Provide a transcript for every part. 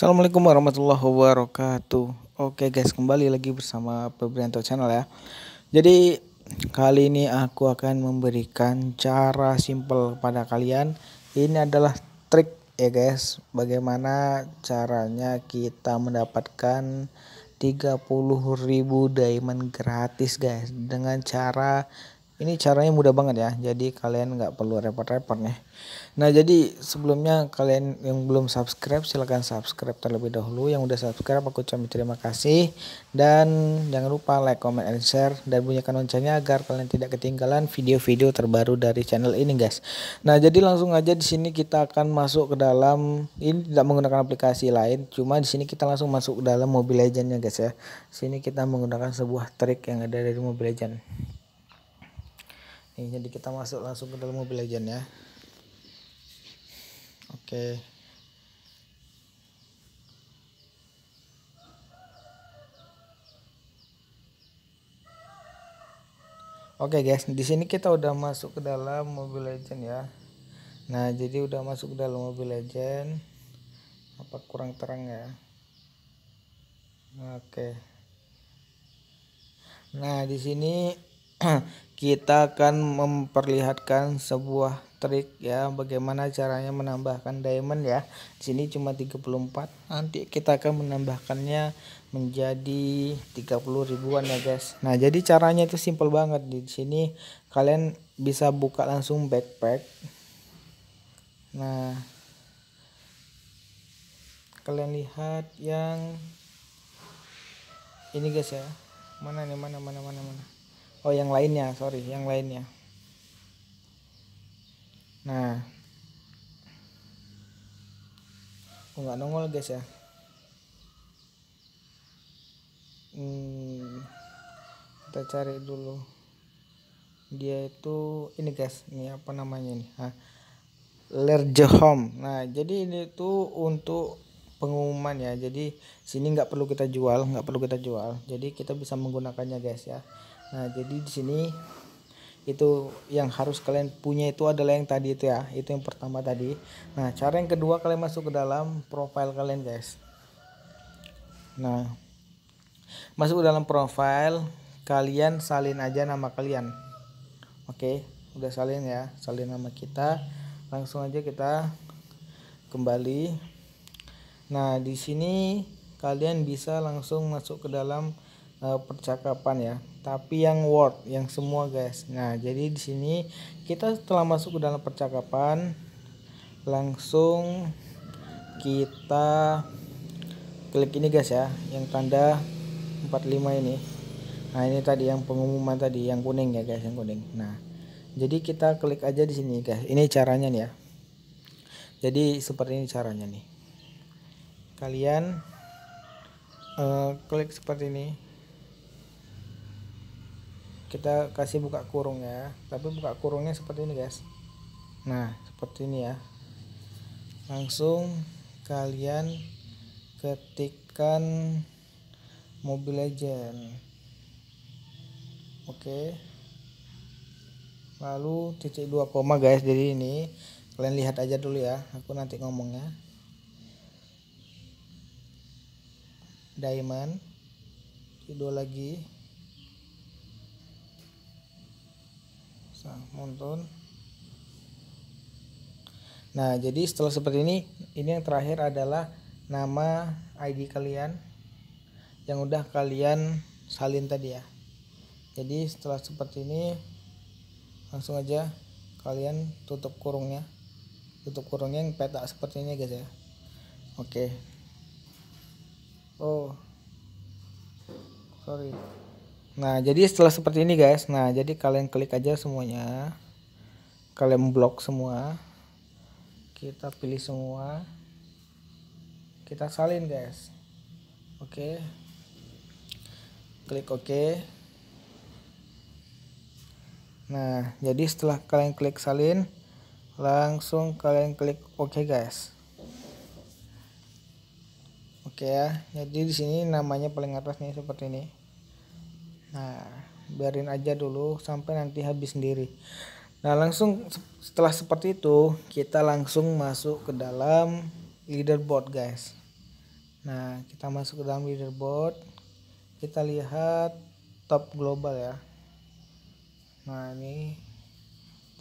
Assalamualaikum warahmatullahi wabarakatuh Oke guys kembali lagi bersama Pebrianto Channel ya Jadi kali ini aku akan memberikan cara simple kepada kalian Ini adalah trik ya guys Bagaimana caranya kita mendapatkan 30.000 diamond gratis guys Dengan cara ini caranya mudah banget ya. Jadi kalian nggak perlu repot-repot nih. Ya. Nah jadi sebelumnya kalian yang belum subscribe silahkan subscribe terlebih dahulu. Yang udah subscribe aku cuman terima kasih. Dan jangan lupa like, comment, and share. Dan bunyikan loncengnya agar kalian tidak ketinggalan video-video terbaru dari channel ini guys. Nah jadi langsung aja di sini kita akan masuk ke dalam. Ini tidak menggunakan aplikasi lain. Cuma di sini kita langsung masuk ke dalam Mobile Legends ya guys ya. Sini kita menggunakan sebuah trik yang ada dari Mobile Legends jadi kita masuk langsung ke dalam mobil Legend ya oke Oke okay guys, di sini kita udah masuk ke dalam Mobile Legend ya. Nah, jadi udah masuk ke dalam Mobile Legend. Apa kurang terang ya? Oke. Okay. Nah, di sini kita akan memperlihatkan sebuah trik ya bagaimana caranya menambahkan diamond ya di sini cuma 34 nanti kita akan menambahkannya menjadi 30 ribuan ya guys nah jadi caranya itu simple banget di sini kalian bisa buka langsung backpack nah kalian lihat yang ini guys ya mana nih mana mana mana mana oh yang lainnya sorry yang lainnya nah aku nggak nongol guys ya hmm, kita cari dulu dia itu ini guys ini apa namanya ini ha Home. nah jadi ini tuh untuk pengumuman ya jadi sini nggak perlu kita jual nggak perlu kita jual jadi kita bisa menggunakannya guys ya Nah, jadi di sini itu yang harus kalian punya itu adalah yang tadi itu ya. Itu yang pertama tadi. Nah, cara yang kedua kalian masuk ke dalam profile kalian, guys. Nah, masuk ke dalam profile kalian salin aja nama kalian. Oke, udah salin ya. Salin nama kita. Langsung aja kita kembali. Nah, di sini kalian bisa langsung masuk ke dalam uh, percakapan ya tapi yang word yang semua guys nah jadi di sini kita setelah masuk ke dalam percakapan langsung kita klik ini guys ya yang tanda 45 ini nah ini tadi yang pengumuman tadi yang kuning ya guys yang kuning nah jadi kita klik aja di sini guys ini caranya nih ya jadi seperti ini caranya nih kalian uh, klik seperti ini kita kasih buka kurung ya tapi buka kurungnya seperti ini guys nah seperti ini ya langsung kalian ketikkan mobile legend oke lalu titik dua koma guys jadi ini kalian lihat aja dulu ya aku nanti ngomongnya diamond tidur lagi Nah, Muntun. Nah, jadi setelah seperti ini, ini yang terakhir adalah nama ID kalian yang udah kalian salin tadi ya. Jadi setelah seperti ini langsung aja kalian tutup kurungnya. Tutup kurungnya yang petak seperti ini guys ya. Oke. Okay. Oh. Sorry. Nah, jadi setelah seperti ini guys. Nah, jadi kalian klik aja semuanya. Kalian blok semua. Kita pilih semua. Kita salin guys. Oke. Klik oke. Nah, jadi setelah kalian klik salin, langsung kalian klik oke guys. Oke ya. Jadi di sini namanya paling atas nih seperti ini nah biarin aja dulu sampai nanti habis sendiri nah langsung setelah seperti itu kita langsung masuk ke dalam leaderboard guys nah kita masuk ke dalam leaderboard kita lihat top global ya nah ini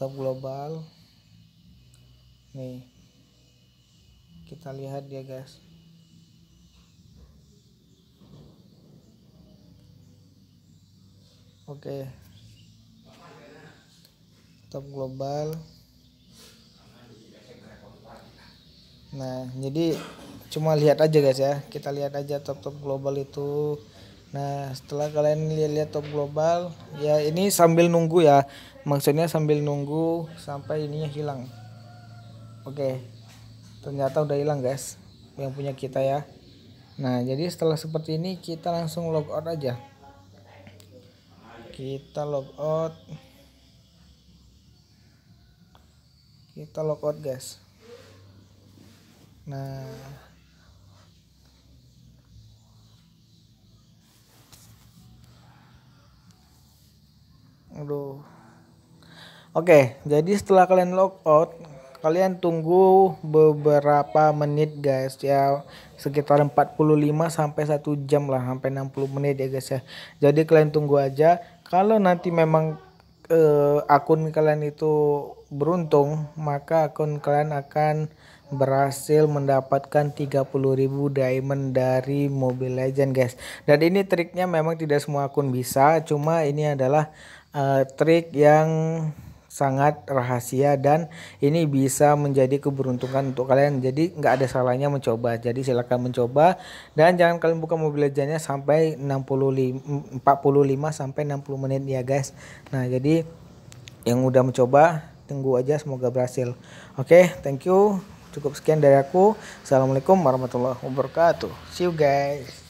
top global nih kita lihat dia, guys oke okay. top global nah jadi cuma lihat aja guys ya kita lihat aja top top global itu nah setelah kalian lihat-lihat top global ya ini sambil nunggu ya maksudnya sambil nunggu sampai ininya hilang oke okay. ternyata udah hilang guys yang punya kita ya nah jadi setelah seperti ini kita langsung logout out aja kita logout kita logout guys nah aduh Oke, jadi setelah kalian logout kalian tunggu beberapa menit guys ya sekitar 45 sampai 1 jam lah sampai 60 menit ya guys ya. Jadi kalian tunggu aja kalau nanti memang uh, akun kalian itu beruntung, maka akun kalian akan berhasil mendapatkan 30.000 diamond dari Mobile Legend guys. Dan ini triknya memang tidak semua akun bisa, cuma ini adalah uh, trik yang sangat rahasia dan ini bisa menjadi keberuntungan untuk kalian jadi nggak ada salahnya mencoba jadi silahkan mencoba dan jangan kalian buka mobil legendnya sampai 65 45 sampai 60 menit ya guys nah jadi yang udah mencoba tunggu aja semoga berhasil oke okay, thank you cukup sekian dari aku assalamualaikum warahmatullahi wabarakatuh see you guys